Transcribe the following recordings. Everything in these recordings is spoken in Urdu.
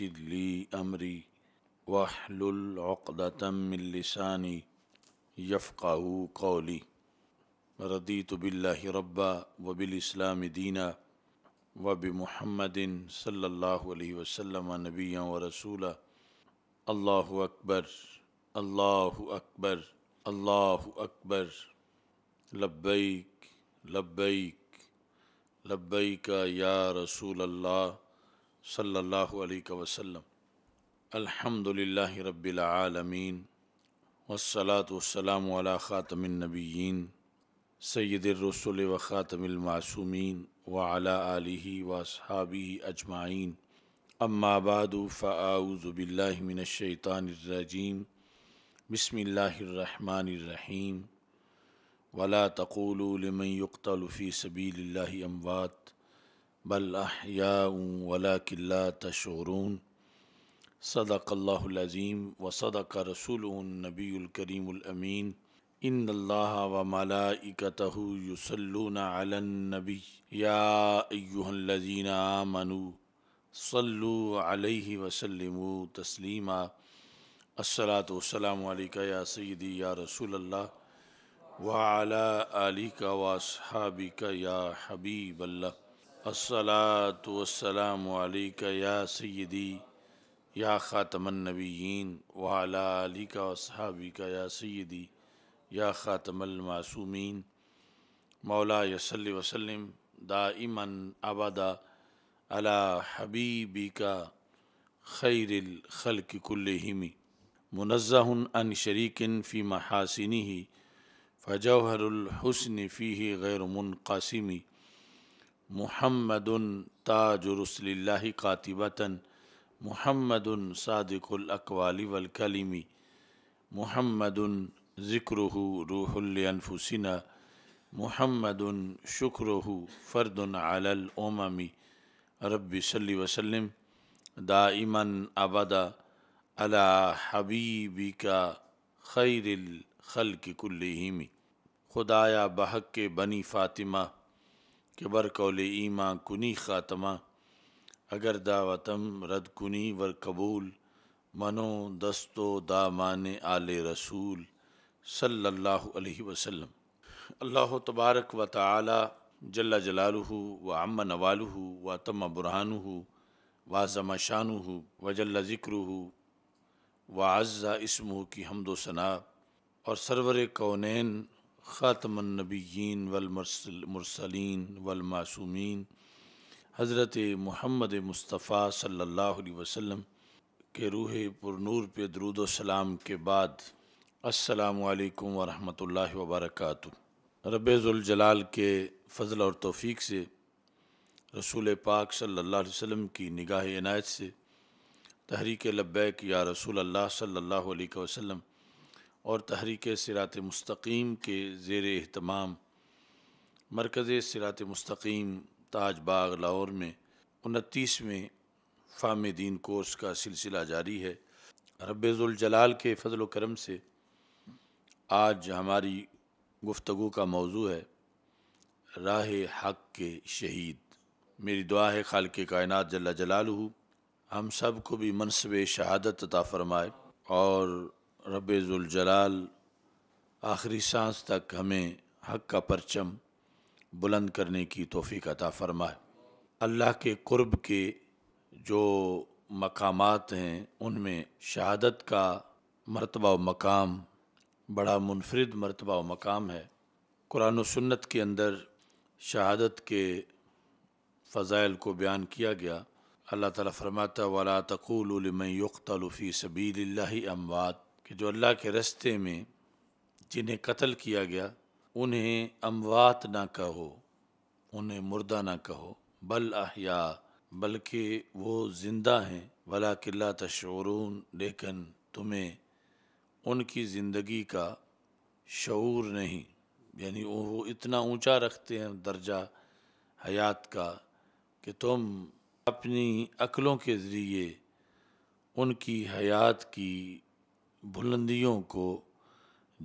رشد لي أمري واحلل عقدة من لساني يفقه قولي رضيت بالله ربا وبالإسلام دينا وبمحمد صلى الله عليه وسلم نبيا ورسولا الله أكبر الله أكبر الله أكبر لبيك لبيك لبيك يا رسول الله صلی اللہ علیہ وسلم الحمد للہ رب العالمین والصلاة وسلام علیٰ خاطم النبیین سید الرسول و خاطم الماصومین ولیٰ علیہ و صحابی اجمعین اماباد باللہ من الشیطان الرجیم بسم اللہ الرحمن الرحیم يقتل في سبيل اللّہ اموات بل احیاء ولیکن لا تشعرون صدق اللہ العظیم و رسول النبی الکریم الامین ان اللہ وََ یسلون علی النبی یا الذین آمنوا صلو علیہ وسلم تسلیما السلاة والسلام علیکہ یا سیدی یا رسول اللہ وعلا آلیکہ واصحابیکہ یا حبیب اللہ السلامۃ والسلام علیکہ یا سیدی یا خاتم النبیین وعلا علی کا صحابی کا یا سیدی یا خاتم المعصومین مولا یس السلم دا امن آبادا علّبیبیکا خیر الخلق کلحمی منزہ ان شریک فی محاسنی فجوہر الحسن فیہ غیر منقاسمی محمد تاج رسل اللہ کاتبتاً محمد صادق الاقوال والکلمی محمد ذکره روح لینفسنا محمد فرد علی الامم رب صلی وسلم دائما ابدا الحبیبیکا خیر الخلق قلحیمی خدایا بحق بنی فاطمہ کہ بر قول ایما کنی خاتمہ اگر دعوتم رد کنی ور قبول منو دست و آل رسول صلی اللہ علیہ وسلم اللہ تبارک و تعالی جل جلالہ و عم نوالہ و تم برہانہ و وا شانہ و جل ذکرہ و عز اسمہ کی حمد و ثناء اور سرور کونین خاتم النبیین والمرسلین والمعصومین حضرت محمد مصطفیٰ صلی اللہ علیہ وسلم کے روح پر نور پہ درود و سلام کے بعد السلام علیکم ورحمۃ اللہ وبرکاتہ رب الجلال کے فضل اور توفیق سے رسول پاک صلی اللہ علیہ وسلم کی نگاہ عنایت سے تحریک لبیک یا رسول اللہ صلی اللہ علیہ وسلم اور تحریک سرات مستقیم کے زیر اہتمام مرکز سرات مستقیم تاج باغ لاہور میں انتیسویں فام دین کورس کا سلسلہ جاری ہے رب الجلال کے فضل و کرم سے آج ہماری گفتگو کا موضوع ہے راہ حق کے شہید میری دعا ہے خالق کائنات جل جلال ہُو ہم سب کو بھی منصب شہادت عطا فرمائے اور رب ذوالجلال آخری سانس تک ہمیں حق کا پرچم بلند کرنے کی توفیق عطا فرمائے اللہ کے قرب کے جو مقامات ہیں ان میں شہادت کا مرتبہ و مقام بڑا منفرد مرتبہ و مقام ہے قرآن و سنت کے اندر شہادت کے فضائل کو بیان کیا گیا اللہ تعالیٰ فرماتا والا تقولع المیختالوفی سبیل اللہ اموات کہ جو اللہ کے رستے میں جنہیں قتل کیا گیا انہیں اموات نہ کہو انہیں مردہ نہ کہو بل احیاء بلکہ وہ زندہ ہیں ولا قلعہ تشعرون لیکن تمہیں ان کی زندگی کا شعور نہیں یعنی وہ اتنا اونچا رکھتے ہیں درجہ حیات کا کہ تم اپنی عقلوں کے ذریعے ان کی حیات کی بلندیوں کو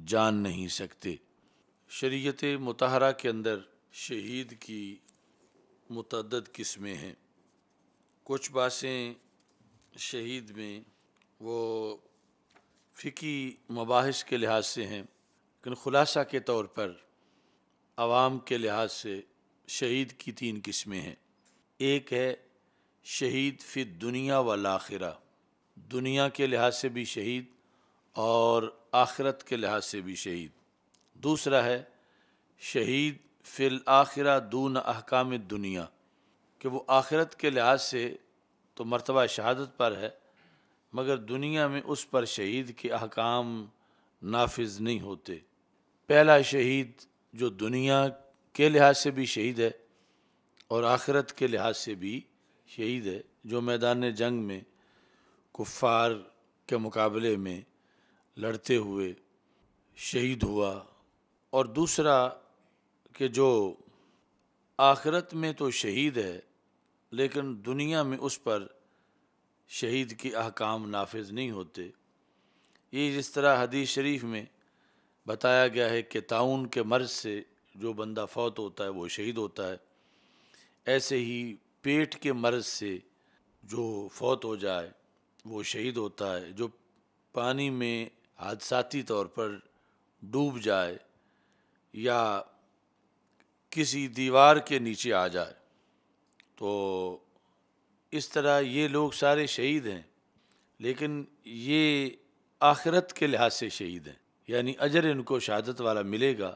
جان نہیں سکتے شریعت متحرہ کے اندر شہید کی متعدد قسمیں ہیں کچھ باتیں شہید میں وہ فقی مباحث کے لحاظ سے ہیں لیکن خلاصہ کے طور پر عوام کے لحاظ سے شہید کی تین قسمیں ہیں ایک ہے شہید فی دنیا و لاخرہ دنیا کے لحاظ سے بھی شہید اور آخرت کے لحاظ سے بھی شہید دوسرا ہے شہید فی الآخرہ دون احکام دنیا کہ وہ آخرت کے لحاظ سے تو مرتبہ شہادت پر ہے مگر دنیا میں اس پر شہید کے احکام نافذ نہیں ہوتے پہلا شہید جو دنیا کے لحاظ سے بھی شہید ہے اور آخرت کے لحاظ سے بھی شہید ہے جو میدان جنگ میں کفار کے مقابلے میں لڑتے ہوئے شہید ہوا اور دوسرا کہ جو آخرت میں تو شہید ہے لیکن دنیا میں اس پر شہید کی احکام نافذ نہیں ہوتے یہ جس طرح حدیث شریف میں بتایا گیا ہے کہ تعاون کے مرض سے جو بندہ فوت ہوتا ہے وہ شہید ہوتا ہے ایسے ہی پیٹ کے مرض سے جو فوت ہو جائے وہ شہید ہوتا ہے جو پانی میں حادثاتی طور پر ڈوب جائے یا کسی دیوار کے نیچے آ جائے تو اس طرح یہ لوگ سارے شہید ہیں لیکن یہ آخرت کے لحاظ سے شہید ہیں یعنی اجر ان کو شہادت والا ملے گا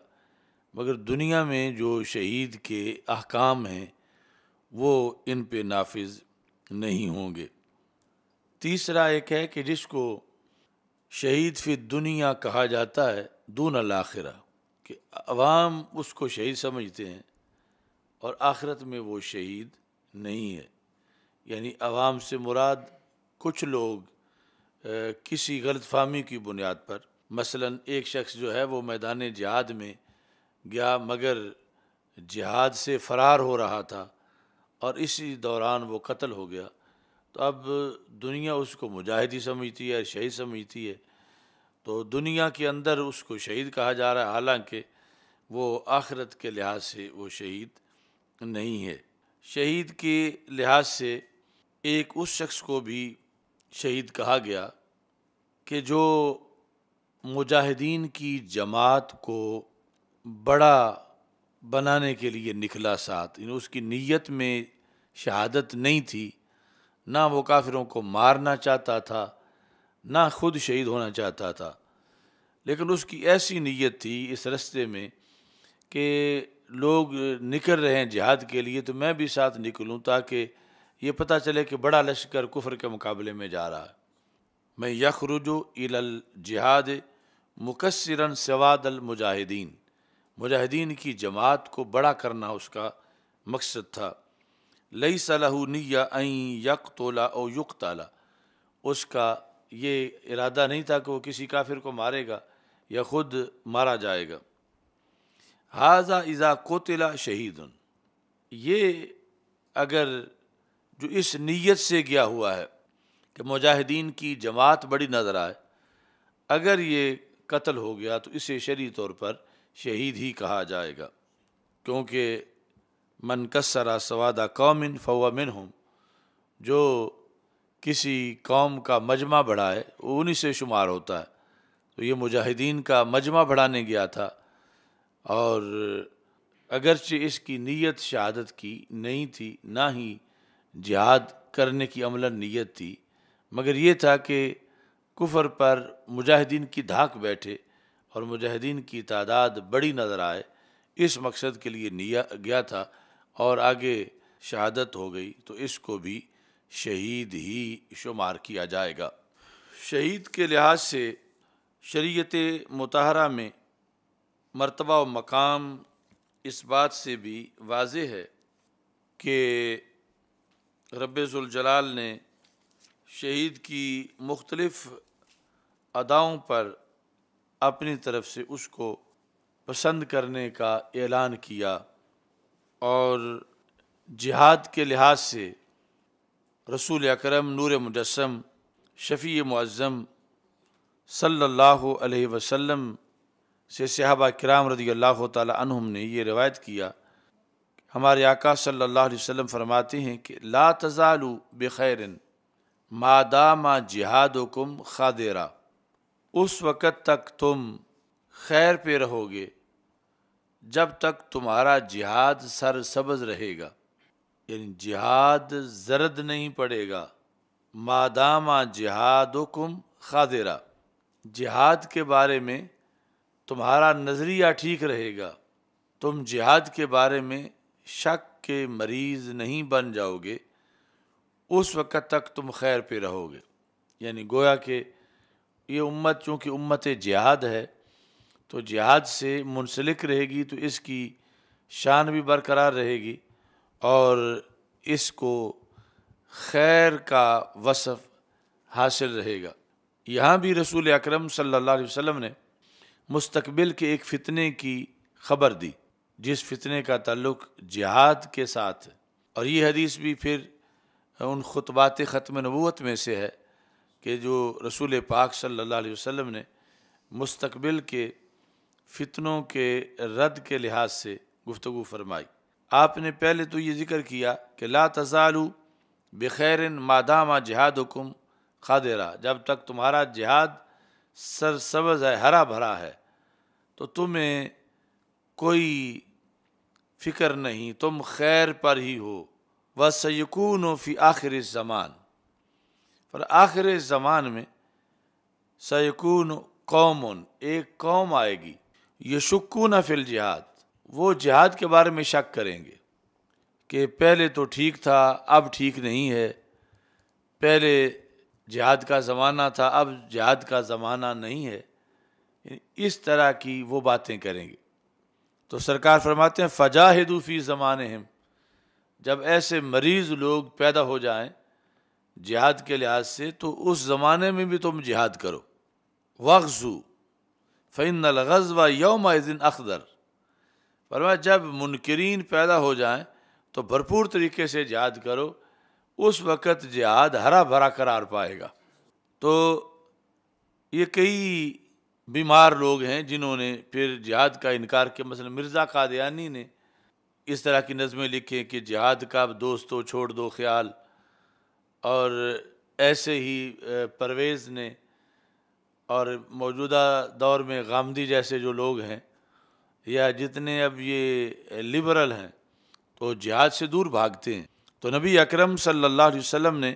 مگر دنیا میں جو شہید کے احکام ہیں وہ ان پہ نافذ نہیں ہوں گے تیسرا ایک ہے کہ جس کو شہید فی دنیا کہا جاتا ہے دون الآخرہ کہ عوام اس کو شہید سمجھتے ہیں اور آخرت میں وہ شہید نہیں ہے یعنی عوام سے مراد کچھ لوگ کسی غلط فہمی کی بنیاد پر مثلا ایک شخص جو ہے وہ میدان جہاد میں گیا مگر جہاد سے فرار ہو رہا تھا اور اسی دوران وہ قتل ہو گیا تو اب دنیا اس کو مجاہدی سمجھتی ہے شہید سمجھتی ہے تو دنیا کے اندر اس کو شہید کہا جا رہا ہے حالانکہ وہ آخرت کے لحاظ سے وہ شہید نہیں ہے شہید کے لحاظ سے ایک اس شخص کو بھی شہید کہا گیا کہ جو مجاہدین کی جماعت کو بڑا بنانے کے لیے نکلا ساتھ یعنی اس کی نیت میں شہادت نہیں تھی نہ وہ کافروں کو مارنا چاہتا تھا نہ خود شہید ہونا چاہتا تھا لیکن اس کی ایسی نیت تھی اس رستے میں کہ لوگ نکل رہے ہیں جہاد کے لیے تو میں بھی ساتھ نکلوں تاکہ یہ پتہ چلے کہ بڑا لشکر کفر کے مقابلے میں جا رہا ہے میں یخرجو الا الجہاد مقصراً سواد المجاہدین مجاہدین کی جماعت کو بڑا کرنا اس کا مقصد تھا لئی صلاح و نیا یک تولا او یق اس کا یہ ارادہ نہیں تھا کہ وہ کسی کافر کو مارے گا یا خود مارا جائے گا حاضہ ازا کوتلا شہید یہ اگر جو اس نیت سے گیا ہوا ہے کہ مجاہدین کی جماعت بڑی نظر آئے اگر یہ قتل ہو گیا تو اسے شرعی طور پر شہید ہی کہا جائے گا کیونکہ منکسرا سوادہ قومن فوا من ہوں جو کسی قوم کا مجمع بڑھائے وہ انہی سے شمار ہوتا ہے تو یہ مجاہدین کا مجمع بڑھانے گیا تھا اور اگرچہ اس کی نیت شہادت کی نہیں تھی نہ ہی جہاد کرنے کی عملہ نیت تھی مگر یہ تھا کہ کفر پر مجاہدین کی دھاک بیٹھے اور مجاہدین کی تعداد بڑی نظر آئے اس مقصد کے لیے نیا گیا تھا اور آگے شہادت ہو گئی تو اس کو بھی شہید ہی شمار کیا جائے گا شہید کے لحاظ سے شریعت متحرہ میں مرتبہ و مقام اس بات سے بھی واضح ہے کہ رب الجلال نے شہید کی مختلف اداؤں پر اپنی طرف سے اس کو پسند کرنے کا اعلان کیا اور جہاد کے لحاظ سے رسول اکرم نور مجسم شفیع معظم صلی اللہ علیہ وسلم سے صحابہ کرام رضی اللہ تعالی عنہم نے یہ روایت کیا ہمارے آقا صلی اللہ علیہ وسلم فرماتے ہیں کہ لا تزالو بخیر ما جہاد و کم اس وقت تک تم خیر پہ رہو گے جب تک تمہارا جہاد سر سبز رہے گا یعنی جہاد زرد نہیں پڑے گا مادامہ جہاد و کم خادرہ جہاد کے بارے میں تمہارا نظریہ ٹھیک رہے گا تم جہاد کے بارے میں شک کے مریض نہیں بن جاؤ گے اس وقت تک تم خیر پہ رہو گے یعنی گویا کہ یہ امت چونکہ امت جہاد ہے تو جہاد سے منسلک رہے گی تو اس کی شان بھی برقرار رہے گی اور اس کو خیر کا وصف حاصل رہے گا یہاں بھی رسول اکرم صلی اللہ علیہ وسلم نے مستقبل کے ایک فتنے کی خبر دی جس فتنے کا تعلق جہاد کے ساتھ ہے اور یہ حدیث بھی پھر ان خطبات ختم نبوت میں سے ہے کہ جو رسول پاک صلی اللہ علیہ وسلم نے مستقبل کے فتنوں کے رد کے لحاظ سے گفتگو فرمائی آپ نے پہلے تو یہ ذکر کیا کہ لا تزالو بخیر مادام جہاد حکم خادرہ جب تک تمہارا جہاد سرسبز ہے ہرا بھرا ہے تو تمہیں کوئی فکر نہیں تم خیر پر ہی ہو وہ سیکون و فی آخر زمان پر آخر زمان میں سیکون قوم قومن ایک قوم آئے گی یشکون فی الجہاد وہ جہاد کے بارے میں شک کریں گے کہ پہلے تو ٹھیک تھا اب ٹھیک نہیں ہے پہلے جہاد کا زمانہ تھا اب جہاد کا زمانہ نہیں ہے یعنی اس طرح کی وہ باتیں کریں گے تو سرکار فرماتے ہیں فجا فی زمان ہم جب ایسے مریض لوگ پیدا ہو جائیں جہاد کے لحاظ سے تو اس زمانے میں بھی تم جہاد کرو وغزو فن الغز و یوم اخدر فرمایا جب منکرین پیدا ہو جائیں تو بھرپور طریقے سے جہاد کرو اس وقت جہاد ہرا بھرا قرار پائے گا تو یہ کئی بیمار لوگ ہیں جنہوں نے پھر جہاد کا انکار کیا مثلا مرزا قادیانی نے اس طرح کی نظمیں لکھیں کہ جہاد کا دوستو چھوڑ دو خیال اور ایسے ہی پرویز نے اور موجودہ دور میں غامدی جیسے جو لوگ ہیں یا جتنے اب یہ لبرل ہیں تو جہاد سے دور بھاگتے ہیں تو نبی اکرم صلی اللہ علیہ وسلم نے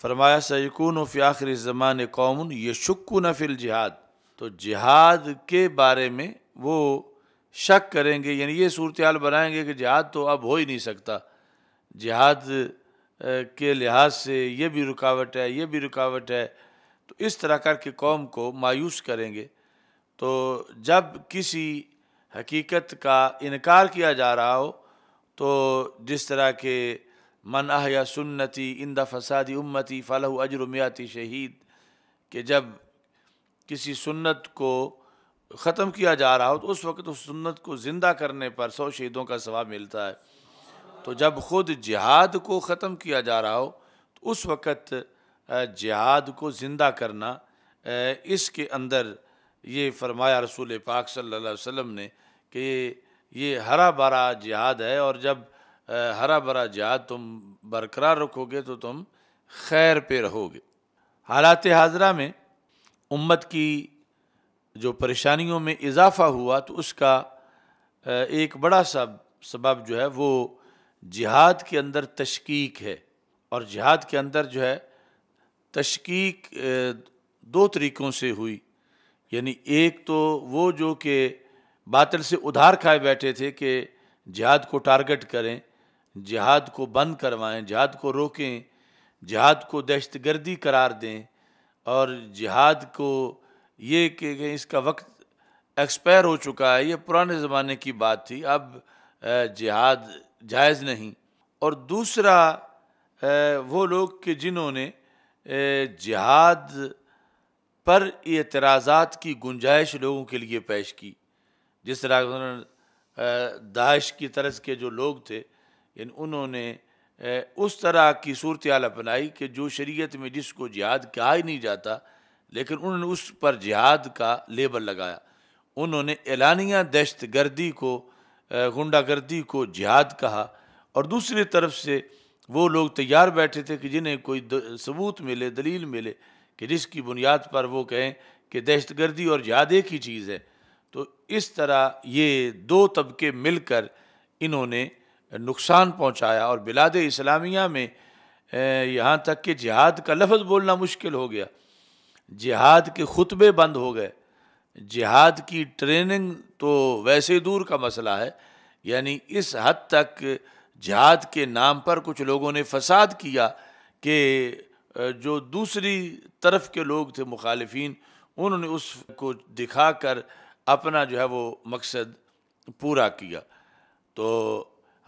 فرمایا سیکون و فی آخر زمان قوم یہ شک و نفل جہاد تو جہاد کے بارے میں وہ شک کریں گے یعنی یہ صورتحال بنائیں گے کہ جہاد تو اب ہو ہی نہیں سکتا جہاد کے لحاظ سے یہ بھی رکاوٹ ہے یہ بھی رکاوٹ ہے تو اس طرح کر کے قوم کو مایوس کریں گے تو جب کسی حقیقت کا انکار کیا جا رہا ہو تو جس طرح کے یا سنتی اندہ فسادی امتی فلاح اجرمیاتی شہید کہ جب کسی سنت کو ختم کیا جا رہا ہو تو اس وقت اس سنت کو زندہ کرنے پر سو شہیدوں کا ثواب ملتا ہے تو جب خود جہاد کو ختم کیا جا رہا ہو تو اس وقت جہاد کو زندہ کرنا اس کے اندر یہ فرمایا رسول پاک صلی اللہ علیہ وسلم نے کہ یہ ہرا بھرا جہاد ہے اور جب ہرا بھرا جہاد تم برقرار رکھو گے تو تم خیر پہ رہو گے حالات حاضرہ میں امت کی جو پریشانیوں میں اضافہ ہوا تو اس کا ایک بڑا سب سبب جو ہے وہ جہاد کے اندر تشکیق ہے اور جہاد کے اندر جو ہے تشکیق دو طریقوں سے ہوئی یعنی ایک تو وہ جو کہ باطل سے ادھار کھائے بیٹھے تھے کہ جہاد کو ٹارگٹ کریں جہاد کو بند کروائیں جہاد کو روکیں جہاد کو دہشت گردی قرار دیں اور جہاد کو یہ کہ اس کا وقت ایکسپائر ہو چکا ہے یہ پرانے زمانے کی بات تھی اب جہاد جائز نہیں اور دوسرا وہ لوگ کہ جنہوں نے جہاد پر اعتراضات کی گنجائش لوگوں کے لیے پیش کی جس طرح داعش کی طرز کے جو لوگ تھے یعنی انہوں نے اس طرح کی صورتحال اپنائی کہ جو شریعت میں جس کو جہاد کہا ہی نہیں جاتا لیکن انہوں نے اس پر جہاد کا لیبل لگایا انہوں نے اعلانیہ دہشت گردی کو غنڈہ گردی کو جہاد کہا اور دوسری طرف سے وہ لوگ تیار بیٹھے تھے کہ جنہیں کوئی ثبوت ملے دلیل ملے کہ جس کی بنیاد پر وہ کہیں کہ دہشت گردی اور جہاد ایک ہی چیز ہے تو اس طرح یہ دو طبقے مل کر انہوں نے نقصان پہنچایا اور بلاد اسلامیہ میں یہاں تک کہ جہاد کا لفظ بولنا مشکل ہو گیا جہاد کے خطبے بند ہو گئے جہاد کی ٹریننگ تو ویسے دور کا مسئلہ ہے یعنی اس حد تک جہاد کے نام پر کچھ لوگوں نے فساد کیا کہ جو دوسری طرف کے لوگ تھے مخالفین انہوں نے اس کو دکھا کر اپنا جو ہے وہ مقصد پورا کیا تو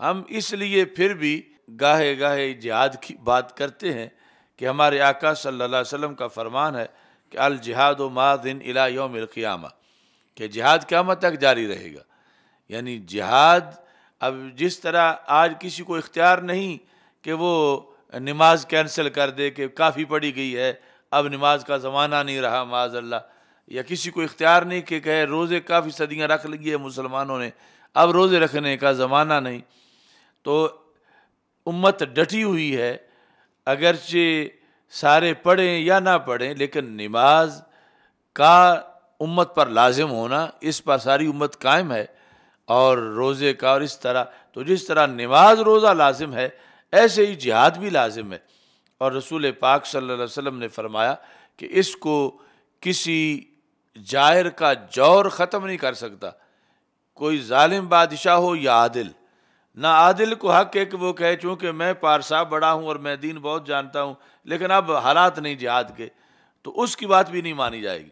ہم اس لیے پھر بھی گاہے گاہے جہاد کی بات کرتے ہیں کہ ہمارے آقا صلی اللہ علیہ وسلم کا فرمان ہے کہ الجہاد و دن علاح یوم القیامہ کہ جہاد قیامت تک جاری رہے گا یعنی جہاد اب جس طرح آج کسی کو اختیار نہیں کہ وہ نماز کینسل کر دے کہ کافی پڑی گئی ہے اب نماز کا زمانہ نہیں رہا معاذ اللہ یا کسی کو اختیار نہیں کہ کہے روزے کافی صدیاں رکھ لگی ہے مسلمانوں نے اب روزے رکھنے کا زمانہ نہیں تو امت ڈٹی ہوئی ہے اگرچہ سارے پڑھیں یا نہ پڑھیں لیکن نماز کا امت پر لازم ہونا اس پر ساری امت قائم ہے اور روزے کا اور اس طرح تو جس طرح نماز روزہ لازم ہے ایسے ہی جہاد بھی لازم ہے اور رسول پاک صلی اللہ علیہ وسلم نے فرمایا کہ اس کو کسی جاہر کا جور ختم نہیں کر سکتا کوئی ظالم بادشاہ ہو یا عادل نہ عادل کو حق ہے کہ وہ کہے چونکہ میں پارسا بڑا ہوں اور میں دین بہت جانتا ہوں لیکن اب حالات نہیں جہاد کے تو اس کی بات بھی نہیں مانی جائے گی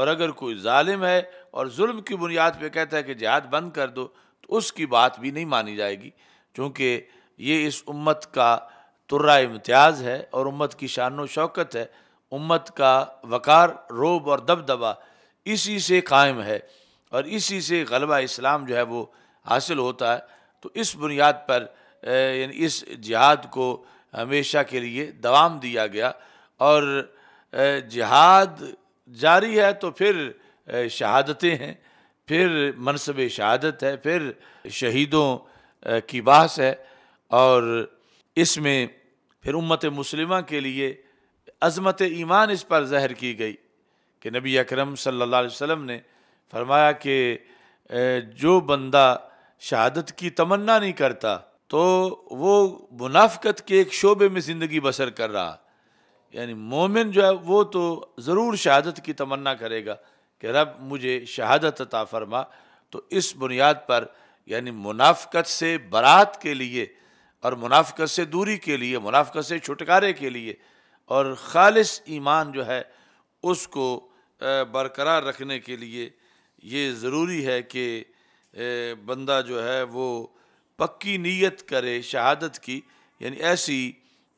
اور اگر کوئی ظالم ہے اور ظلم کی بنیاد پہ کہتا ہے کہ جہاد بند کر دو تو اس کی بات بھی نہیں مانی جائے گی چونکہ یہ اس امت کا ترہ امتیاز ہے اور امت کی شان و شوکت ہے امت کا وقار روب اور دبدبا اسی سے قائم ہے اور اسی سے غلبہ اسلام جو ہے وہ حاصل ہوتا ہے تو اس بنیاد پر یعنی اس جہاد کو ہمیشہ کے لیے دوام دیا گیا اور جہاد جاری ہے تو پھر شہادتیں ہیں پھر منصب شہادت ہے پھر شہیدوں کی بحث ہے اور اس میں پھر امت مسلمہ کے لیے عظمت ایمان اس پر زہر کی گئی کہ نبی اکرم صلی اللہ علیہ وسلم نے فرمایا کہ جو بندہ شہادت کی تمنا نہیں کرتا تو وہ منافقت کے ایک شعبے میں زندگی بسر کر رہا یعنی مومن جو ہے وہ تو ضرور شہادت کی تمنا کرے گا کہ رب مجھے شہادت عطا فرما تو اس بنیاد پر یعنی منافقت سے برات کے لیے اور منافقت سے دوری کے لیے منافقت سے چھٹکارے کے لیے اور خالص ایمان جو ہے اس کو برقرار رکھنے کے لیے یہ ضروری ہے کہ بندہ جو ہے وہ پکی نیت کرے شہادت کی یعنی ایسی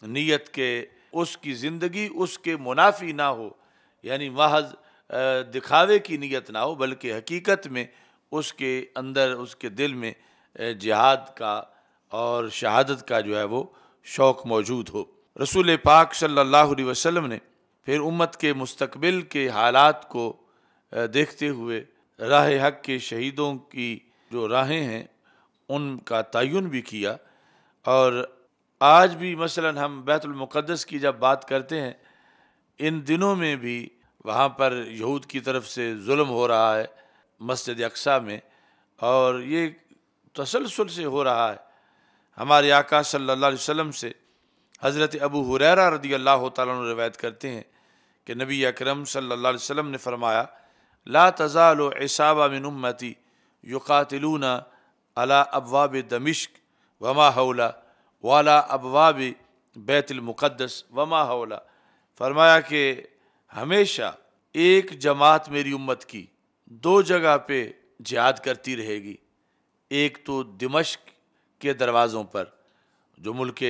نیت کے اس کی زندگی اس کے منافی نہ ہو یعنی محض دکھاوے کی نیت نہ ہو بلکہ حقیقت میں اس کے اندر اس کے دل میں جہاد کا اور شہادت کا جو ہے وہ شوق موجود ہو رسول پاک صلی اللہ علیہ وسلم نے پھر امت کے مستقبل کے حالات کو دیکھتے ہوئے راہ حق کے شہیدوں کی جو راہیں ہیں ان کا تعین بھی کیا اور آج بھی مثلا ہم بیت المقدس کی جب بات کرتے ہیں ان دنوں میں بھی وہاں پر یہود کی طرف سے ظلم ہو رہا ہے مسجد اقسا میں اور یہ تسلسل سے ہو رہا ہے ہمارے آقا صلی اللہ علیہ وسلم سے حضرت ابو حریرہ رضی اللہ تعالیٰ روایت کرتے ہیں کہ نبی اکرم صلی اللہ علیہ وسلم نے فرمایا لا و عصابہ من امتی یقاتلون علی ابواب دمشق وما حولا والا ابواب بیت المقدس وما حولا فرمایا کہ ہمیشہ ایک جماعت میری امت کی دو جگہ پہ جہاد کرتی رہے گی ایک تو دمشق کے دروازوں پر جو ملک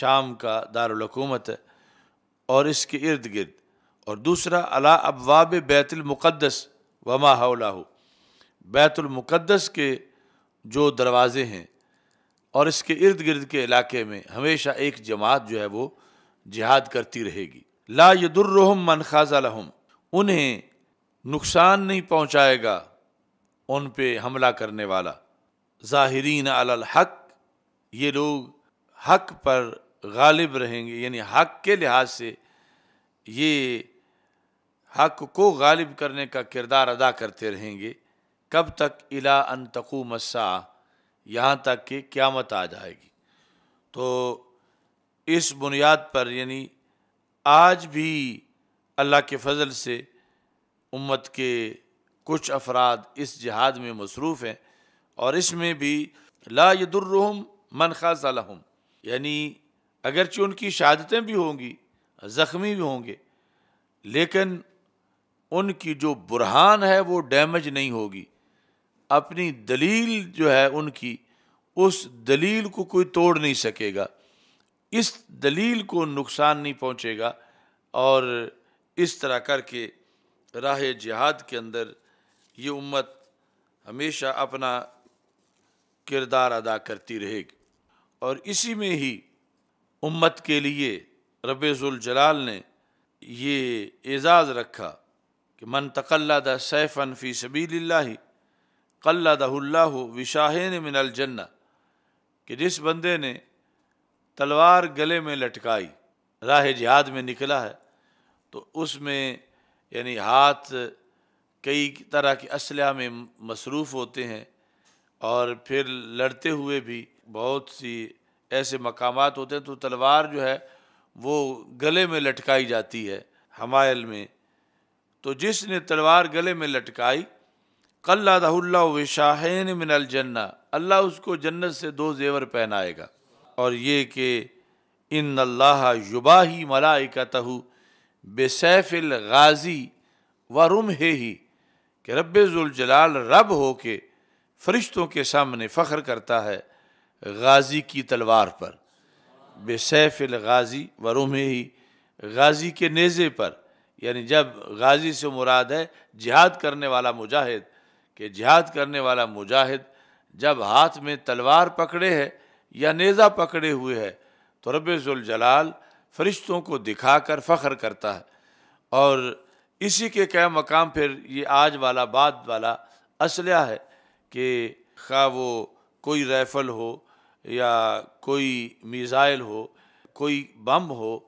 شام کا دارالحکومت ہے اور اس کے ارد گرد اور دوسرا علا ابواب بیت المقدس وما حولہ ہو بیت المقدس کے جو دروازے ہیں اور اس کے ارد گرد کے علاقے میں ہمیشہ ایک جماعت جو ہے وہ جہاد کرتی رہے گی لا یدرہم من منخاظہ لہم انہیں نقصان نہیں پہنچائے گا ان پہ حملہ کرنے والا ظاہرین علی الحق یہ لوگ حق پر غالب رہیں گے یعنی حق کے لحاظ سے یہ حق کو غالب کرنے کا کردار ادا کرتے رہیں گے کب تک الا ان تقوم مسا یہاں تک کہ قیامت آ جائے گی تو اس بنیاد پر یعنی آج بھی اللہ کے فضل سے امت کے کچھ افراد اس جہاد میں مصروف ہیں اور اس میں بھی لا یدرہم درحم من خاص لہم یعنی اگرچہ ان کی شہادتیں بھی ہوں گی زخمی بھی ہوں گے لیکن ان کی جو برہان ہے وہ ڈیمیج نہیں ہوگی اپنی دلیل جو ہے ان کی اس دلیل کو کوئی توڑ نہیں سکے گا اس دلیل کو نقصان نہیں پہنچے گا اور اس طرح کر کے راہ جہاد کے اندر یہ امت ہمیشہ اپنا کردار ادا کرتی رہے گی اور اسی میں ہی امت کے لیے رب الجلال نے یہ اعزاز رکھا کہ من دا سیف فی سبیل اللہ ک اللہ دہ اللہ من الجنہ کہ جس بندے نے تلوار گلے میں لٹکائی راہ جہاد میں نکلا ہے تو اس میں یعنی ہاتھ کئی طرح کے اسلحہ میں مصروف ہوتے ہیں اور پھر لڑتے ہوئے بھی بہت سی ایسے مقامات ہوتے ہیں تو تلوار جو ہے وہ گلے میں لٹکائی جاتی ہے حمائل میں تو جس نے تلوار گلے میں لٹکائی کل اللہ و شاہین من الجنہ اللہ اس کو جنت سے دو زیور پہنائے گا اور یہ کہ ان اللہ یباہی ہی کا تہو بے سیف الغازی و رم ہے ہی کہ رب ذوالجلال رب ہو کے فرشتوں کے سامنے فخر کرتا ہے غازی کی تلوار پر بے سیف الغازی و رم ہے ہی غازی کے نیزے پر یعنی جب غازی سے مراد ہے جہاد کرنے والا مجاہد کہ جہاد کرنے والا مجاہد جب ہاتھ میں تلوار پکڑے ہے یا نیزہ پکڑے ہوئے ہے تو رب ذوالجلال فرشتوں کو دکھا کر فخر کرتا ہے اور اسی کے کیا مقام پھر یہ آج والا بعد والا اسلحہ ہے کہ خواہ وہ کوئی ریفل ہو یا کوئی میزائل ہو کوئی بم ہو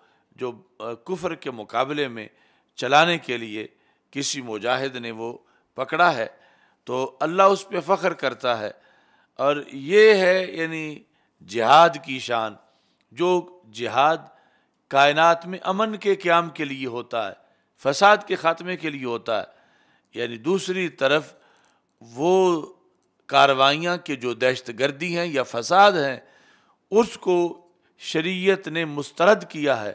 جو کفر کے مقابلے میں چلانے کے لیے کسی مجاہد نے وہ پکڑا ہے تو اللہ اس پہ فخر کرتا ہے اور یہ ہے یعنی جہاد کی شان جو جہاد کائنات میں امن کے قیام کے لیے ہوتا ہے فساد کے خاتمے کے لیے ہوتا ہے یعنی دوسری طرف وہ کاروائیاں کے جو دہشت گردی ہیں یا فساد ہیں اس کو شریعت نے مسترد کیا ہے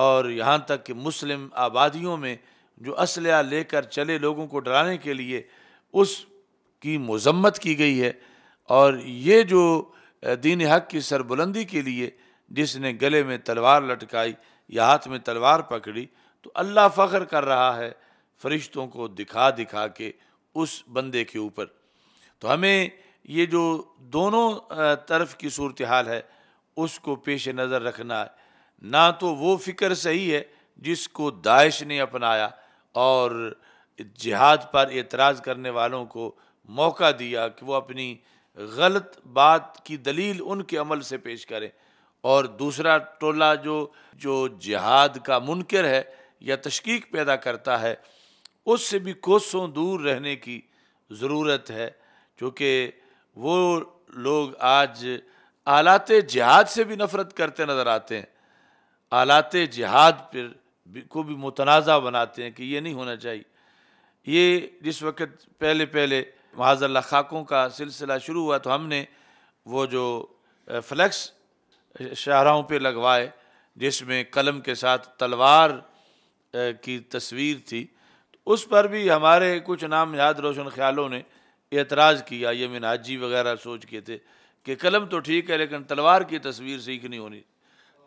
اور یہاں تک کہ مسلم آبادیوں میں جو اسلحہ لے کر چلے لوگوں کو ڈرانے کے لیے اس کی مذمت کی گئی ہے اور یہ جو دین حق کی سربلندی کے لیے جس نے گلے میں تلوار لٹکائی یا ہاتھ میں تلوار پکڑی تو اللہ فخر کر رہا ہے فرشتوں کو دکھا دکھا کے اس بندے کے اوپر تو ہمیں یہ جو دونوں طرف کی صورتحال ہے اس کو پیش نظر رکھنا ہے نہ تو وہ فکر صحیح ہے جس کو داعش نے اپنایا اور جہاد پر اعتراض کرنے والوں کو موقع دیا کہ وہ اپنی غلط بات کی دلیل ان کے عمل سے پیش کریں اور دوسرا ٹولہ جو جو جہاد کا منکر ہے یا تشکیق پیدا کرتا ہے اس سے بھی کوسوں دور رہنے کی ضرورت ہے چونکہ وہ لوگ آج آلات جہاد سے بھی نفرت کرتے نظر آتے ہیں آلات جہاد پر کو بھی متنازع بناتے ہیں کہ یہ نہیں ہونا چاہیے یہ جس وقت پہلے پہلے اللہ خاکوں کا سلسلہ شروع ہوا تو ہم نے وہ جو فلیکس شاہراہوں پہ لگوائے جس میں قلم کے ساتھ تلوار کی تصویر تھی اس پر بھی ہمارے کچھ نام یاد روشن خیالوں نے اعتراض کیا یہ منحجی وغیرہ سوچ کے تھے کہ قلم تو ٹھیک ہے لیکن تلوار کی تصویر سیکھنی ہونی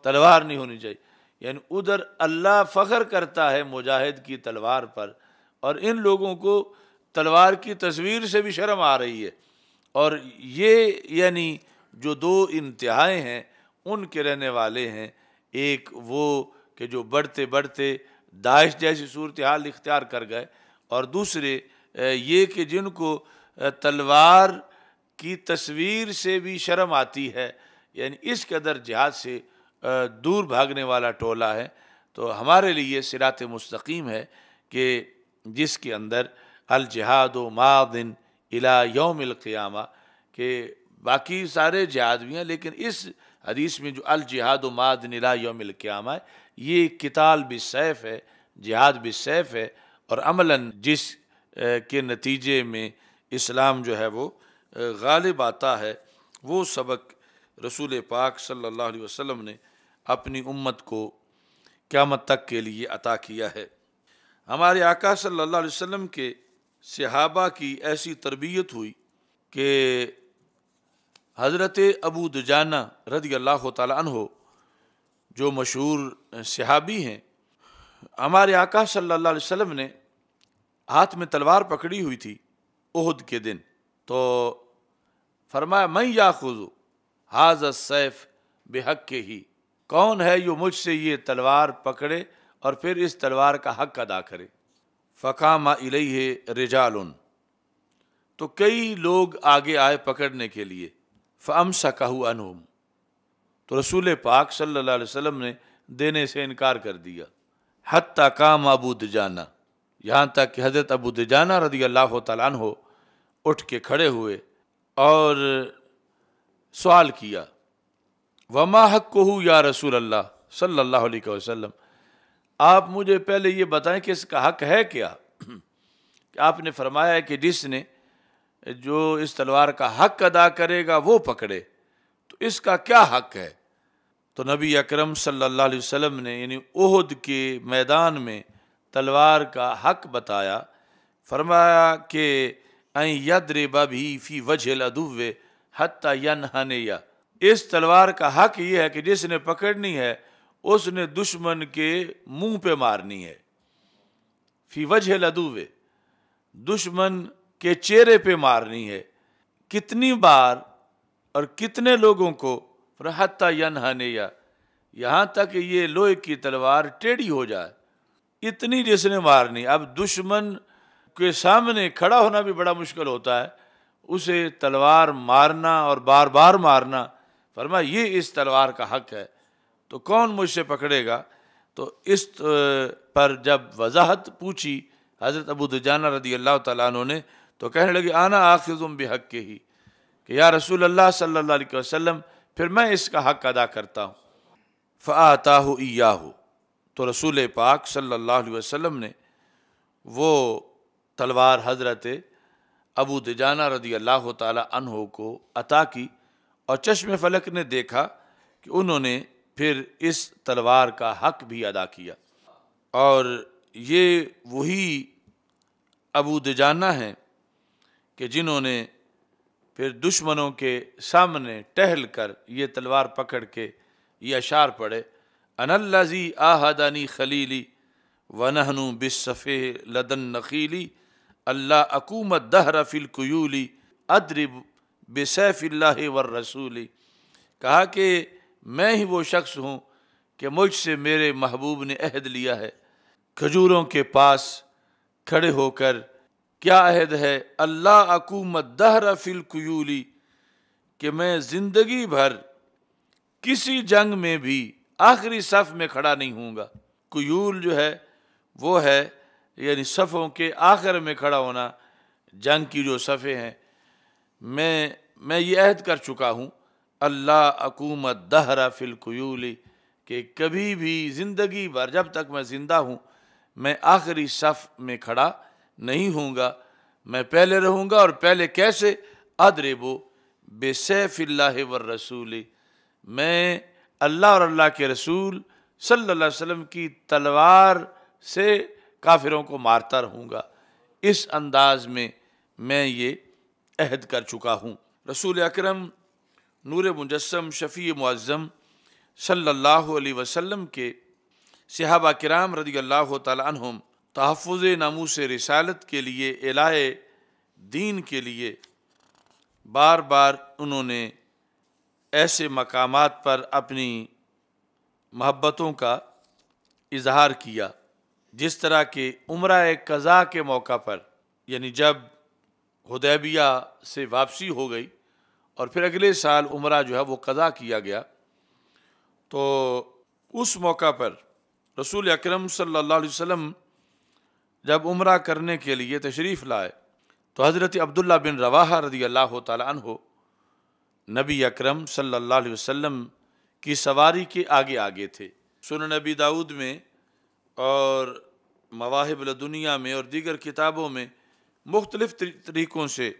تلوار نہیں ہونی چاہیے یعنی ادھر اللہ فخر کرتا ہے مجاہد کی تلوار پر اور ان لوگوں کو تلوار کی تصویر سے بھی شرم آ رہی ہے اور یہ یعنی جو دو انتہائے ہیں ان کے رہنے والے ہیں ایک وہ کہ جو بڑھتے بڑھتے داعش جیسی صورتحال اختیار کر گئے اور دوسرے یہ کہ جن کو تلوار کی تصویر سے بھی شرم آتی ہے یعنی اس قدر جہاد سے دور بھاگنے والا ٹولہ ہے تو ہمارے لیے یہ سرات مستقیم ہے کہ جس کے اندر الجہاد و معدن الا یوم القیامہ کہ باقی سارے جہاد بھی ہیں لیکن اس حدیث میں جو الجہاد و معدن الا یوم القیامہ ہے یہ کتال بھی سیف ہے جہاد بھی سیف ہے اور عملاً جس کے نتیجے میں اسلام جو ہے وہ غالب آتا ہے وہ سبق رسول پاک صلی اللہ علیہ وسلم نے اپنی امت کو قیامت تک کے لیے عطا کیا ہے ہمارے آقا صلی اللہ علیہ وسلم کے صحابہ کی ایسی تربیت ہوئی کہ حضرت ابو دجانہ رضی اللہ تعالیٰ عنہ جو مشہور صحابی ہیں ہمارے آقا صلی اللہ علیہ وسلم نے ہاتھ میں تلوار پکڑی ہوئی تھی عہد کے دن تو فرمایا میں یاخو حاض سیف بے حق کے ہی کون ہے جو مجھ سے یہ تلوار پکڑے اور پھر اس تلوار کا حق ادا کرے فقام علیح رجال تو کئی لوگ آگے آئے پکڑنے کے لیے فم سکو انوم تو رسول پاک صلی اللہ علیہ وسلم نے دینے سے انکار کر دیا حت کام ابو دجانہ یہاں تک کہ حضرت ابو دجانہ رضی اللہ تعالیٰ عنہ اٹھ کے کھڑے ہوئے اور سوال کیا وما حق کو یا رسول اللہ صلی اللہ علیہ وسلم آپ مجھے پہلے یہ بتائیں کہ اس کا حق ہے کیا کہ آپ نے فرمایا کہ جس نے جو اس تلوار کا حق ادا کرے گا وہ پکڑے تو اس کا کیا حق ہے تو نبی اکرم صلی اللہ علیہ وسلم نے یعنی عہد کے میدان میں تلوار کا حق بتایا فرمایا کہ کہیں ید بھی فی وجہ حتٰ یَن یا اس تلوار کا حق یہ ہے کہ جس نے پکڑنی ہے اس نے دشمن کے منہ پہ مارنی ہے فی وجہ لدوے دشمن کے چہرے پہ مارنی ہے کتنی بار اور کتنے لوگوں کو یا یہاں تک کہ یہ لوہے کی تلوار ٹیڑھی ہو جائے اتنی جس نے مارنی اب دشمن کے سامنے کھڑا ہونا بھی بڑا مشکل ہوتا ہے اسے تلوار مارنا اور بار بار مارنا فرمایا یہ اس تلوار کا حق ہے تو کون مجھ سے پکڑے گا تو اس پر جب وضاحت پوچھی حضرت ابو دجانہ رضی اللہ تعالیٰ عنہ نے تو کہنے لگی آنا آخذم بھی حق کے ہی کہ یا رسول اللہ صلی اللہ علیہ وسلم پھر میں اس کا حق ادا کرتا ہوں فعطاحو ایا ہو تو رسول پاک صلی اللہ علیہ وسلم نے وہ تلوار حضرت ابو دجانہ رضی اللہ تعالیٰ عنہ کو عطا کی اور چشم فلک نے دیکھا کہ انہوں نے پھر اس تلوار کا حق بھی ادا کیا اور یہ وہی ابو دجانہ ہیں کہ جنہوں نے پھر دشمنوں کے سامنے ٹہل کر یہ تلوار پکڑ کے یہ اشعار پڑے ان اللہ خلیلی آہدانی خلیلی ونہنو صف لدن نخیلی اللہ اکومت فی القیولی ادرب بے سیف اللہ ور رسولی کہا کہ میں ہی وہ شخص ہوں کہ مجھ سے میرے محبوب نے عہد لیا ہے کھجوروں کے پاس کھڑے ہو کر کیا عہد ہے اللہ دہر دہ رفیل کہ میں زندگی بھر کسی جنگ میں بھی آخری صف میں کھڑا نہیں ہوں گا قیول جو ہے وہ ہے یعنی صفوں کے آخر میں کھڑا ہونا جنگ کی جو صفیں ہیں میں میں یہ عہد کر چکا ہوں اللہ حکومت دہرا فلقیولی کہ کبھی بھی زندگی بھر جب تک میں زندہ ہوں میں آخری صف میں کھڑا نہیں ہوں گا میں پہلے رہوں گا اور پہلے کیسے ادرے بو بے سیف اللہ و رسول میں اللہ اور اللہ کے رسول صلی اللہ علیہ وسلم کی تلوار سے کافروں کو مارتا رہوں گا اس انداز میں میں یہ عہد کر چکا ہوں رسول اکرم نور مجسم شفیع معظم صلی اللہ علیہ وسلم کے صحابہ کرام رضی اللہ تعالیٰ عنہم تحفظ ناموس رسالت کے لیے علاء دین کے لیے بار بار انہوں نے ایسے مقامات پر اپنی محبتوں کا اظہار کیا جس طرح کہ عمرہ قضا کے موقع پر یعنی جب ہدیبیہ سے واپسی ہو گئی اور پھر اگلے سال عمرہ جو ہے وہ قضا کیا گیا تو اس موقع پر رسول اکرم صلی اللہ علیہ وسلم جب عمرہ کرنے کے لیے تشریف لائے تو حضرت عبداللہ بن رواحہ رضی اللہ تعالیٰ عنہ نبی اکرم صلی اللہ علیہ وسلم کی سواری کے آگے آگے تھے سن نبی داود میں اور مواہب لدنیا میں اور دیگر کتابوں میں مختلف طریقوں سے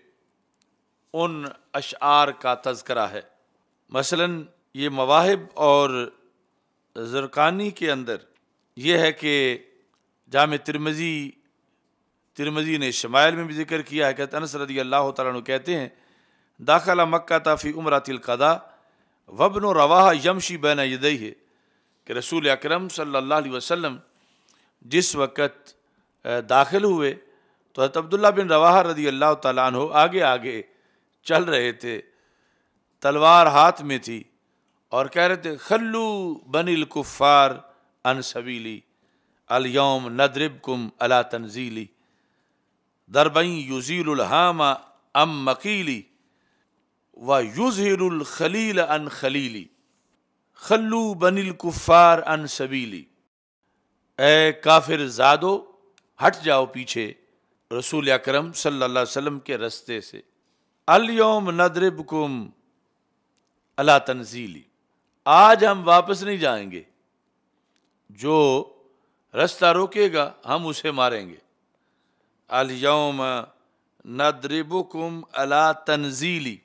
ان اشعار کا تذکرہ ہے مثلا یہ مواہب اور زرکانی کے اندر یہ ہے کہ جامع ترمزی ترمزی نے شمائل میں بھی ذکر کیا ہے انس رضی اللہ تعالیٰ کہتے ہیں داخلہ مکہ تافی عمرات القدا وبن و روا یمشی بین یدئی ہے کہ رسول اکرم صلی اللہ علیہ وسلم جس وقت داخل ہوئے تو حضرت عبداللہ بن روا رضی اللہ تعالیٰ عنہ آگے آگے چل رہے تھے تلوار ہاتھ میں تھی اور کہہ رہے تھے خلو بن الکفار ان سبیلی الوم ندرب کم اللہ تنزیلی دربئی یوزیل الحام ام مکیلی و یوزیر الخلیل ان خلیلی خلو بن الکفار ان سبیلی اے کافر زادو ہٹ جاؤ پیچھے رسول اکرم صلی اللہ علیہ وسلم کے رستے سے الوم ندرب کم اللہ تنزیلی آج ہم واپس نہیں جائیں گے جو رستہ روکے گا ہم اسے ماریں گے الوم ندرب کم اللہ تنزیلی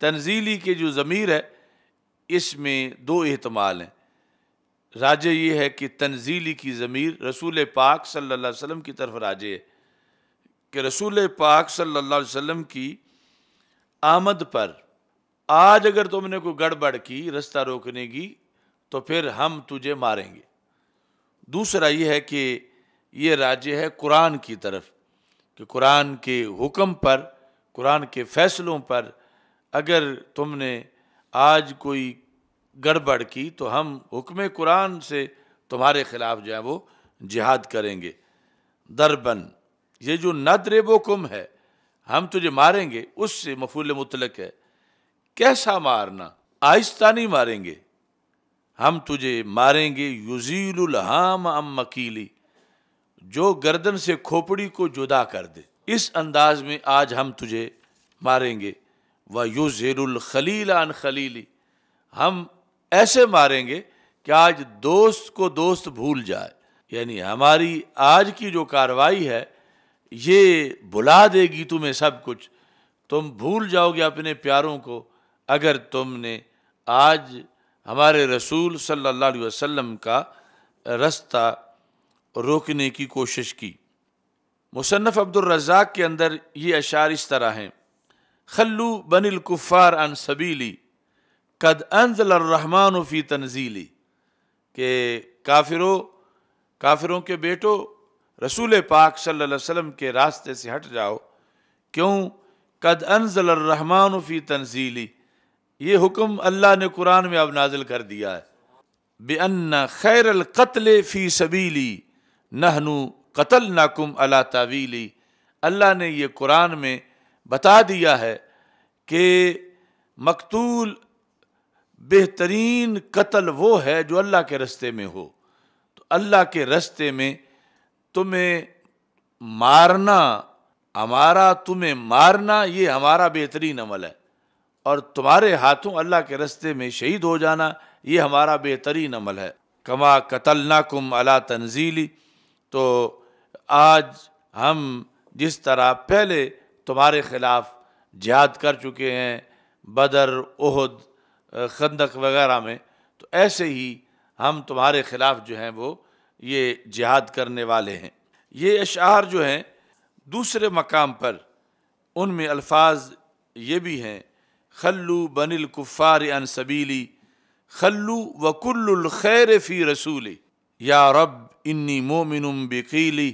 تنزیلی کے جو ضمیر ہے اس میں دو احتمال ہیں راجے یہ ہے کہ تنزیلی کی ضمیر رسول پاک صلی اللہ علیہ وسلم کی طرف راجے ہے کہ رسول پاک صلی اللہ علیہ وسلم کی آمد پر آج اگر تم نے کوئی گڑبڑ کی رستہ روکنے کی تو پھر ہم تجھے ماریں گے دوسرا یہ ہے کہ یہ راجیہ ہے قرآن کی طرف کہ قرآن کے حکم پر قرآن کے فیصلوں پر اگر تم نے آج کوئی گڑبڑ کی تو ہم حکم قرآن سے تمہارے خلاف جو ہے وہ جہاد کریں گے دربن یہ جو کم ہے ہم تجھے ماریں گے اس سے مفول مطلق ہے کیسا مارنا آہستہ نہیں ماریں گے ہم تجھے ماریں گے الحام ام مکیلی جو گردن سے کھوپڑی کو جدا کر دے اس انداز میں آج ہم تجھے ماریں گے و یو زیر الخلیل ان خلیلی ہم ایسے ماریں گے کہ آج دوست کو دوست بھول جائے یعنی ہماری آج کی جو کاروائی ہے یہ بلا دے گی تمہیں سب کچھ تم بھول جاؤ گے اپنے پیاروں کو اگر تم نے آج ہمارے رسول صلی اللہ علیہ وسلم کا رستہ روکنے کی کوشش کی مصنف عبد الرزاق کے اندر یہ اشعار اس طرح ہیں خلو بن الکفار سبیلی قد انزل الرحمن فی تنزیلی کہ کافروں کافروں کے بیٹو رسول پاک صلی اللہ علیہ وسلم کے راستے سے ہٹ جاؤ کیوں قد انزل الرحمن فی تنزیلی یہ حکم اللہ نے قرآن میں اب نازل کر دیا ہے بے ان خیر القتل فی سبیلی نہنو قتل ناکم اللہ تعویلی اللہ نے یہ قرآن میں بتا دیا ہے کہ مقتول بہترین قتل وہ ہے جو اللہ کے رستے میں ہو تو اللہ کے رستے میں تمہیں مارنا ہمارا تمہیں مارنا یہ ہمارا بہترین عمل ہے اور تمہارے ہاتھوں اللہ کے رستے میں شہید ہو جانا یہ ہمارا بہترین عمل ہے کما قتل کم اللہ تنزیلی تو آج ہم جس طرح پہلے تمہارے خلاف جہاد کر چکے ہیں بدر عہد خندق وغیرہ میں تو ایسے ہی ہم تمہارے خلاف جو ہیں وہ یہ جہاد کرنے والے ہیں یہ اشعار جو ہیں دوسرے مقام پر ان میں الفاظ یہ بھی ہیں خلو بن الکفار سبیلی خلو و کل الخیر فی رسولی یا رب انی مومن بقیلی